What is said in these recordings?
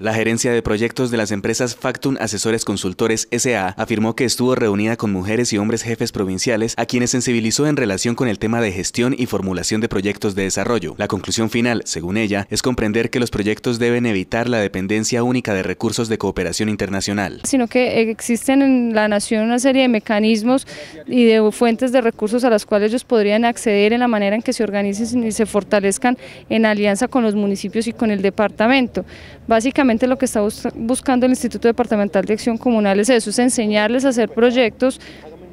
La gerencia de proyectos de las empresas Factum Asesores Consultores SA afirmó que estuvo reunida con mujeres y hombres jefes provinciales a quienes sensibilizó en relación con el tema de gestión y formulación de proyectos de desarrollo. La conclusión final, según ella, es comprender que los proyectos deben evitar la dependencia única de recursos de cooperación internacional. Sino que existen en la nación una serie de mecanismos y de fuentes de recursos a las cuales ellos podrían acceder en la manera en que se organicen y se fortalezcan en alianza con los municipios y con el departamento. Básicamente lo que está buscando el Instituto Departamental de Acción Comunal es eso, es enseñarles a hacer proyectos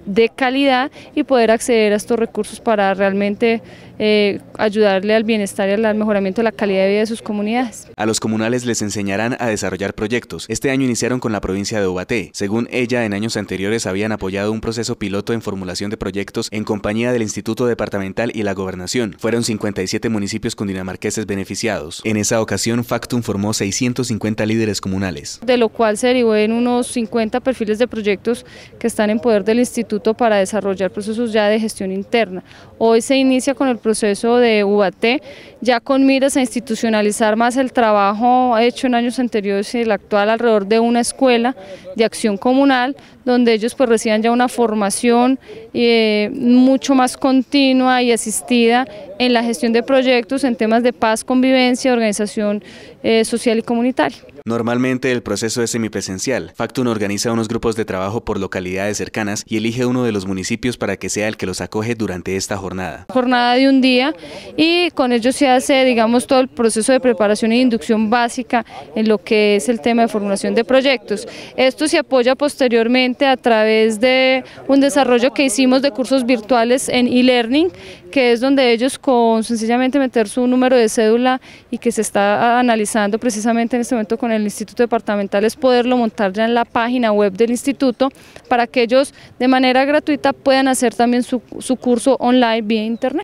de calidad y poder acceder a estos recursos para realmente eh, ayudarle al bienestar y al mejoramiento de la calidad de vida de sus comunidades. A los comunales les enseñarán a desarrollar proyectos. Este año iniciaron con la provincia de Ubaté. Según ella, en años anteriores habían apoyado un proceso piloto en formulación de proyectos en compañía del Instituto Departamental y la Gobernación. Fueron 57 municipios cundinamarqueses beneficiados. En esa ocasión, Factum formó 650 líderes comunales. De lo cual se derivó en unos 50 perfiles de proyectos que están en poder del Instituto para desarrollar procesos ya de gestión interna. Hoy se inicia con el proceso de UAT, ya con miras a institucionalizar más el trabajo hecho en años anteriores y el actual alrededor de una escuela de acción comunal, donde ellos pues reciban ya una formación eh, mucho más continua y asistida en la gestión de proyectos en temas de paz, convivencia, organización eh, social y comunitaria. Normalmente el proceso es semipresencial. Factun organiza unos grupos de trabajo por localidades cercanas y elige uno de los municipios para que sea el que los acoge durante esta jornada. Jornada de un día y con ello se hace, digamos, todo el proceso de preparación e inducción básica en lo que es el tema de formulación de proyectos. Esto se apoya posteriormente a través de un desarrollo que hicimos de cursos virtuales en e-learning, que es donde ellos con sencillamente meter su número de cédula y que se está analizando precisamente en este momento con el Instituto Departamental es poderlo montar ya en la página web del instituto para que ellos de manera gratuita puedan hacer también su curso online vía internet.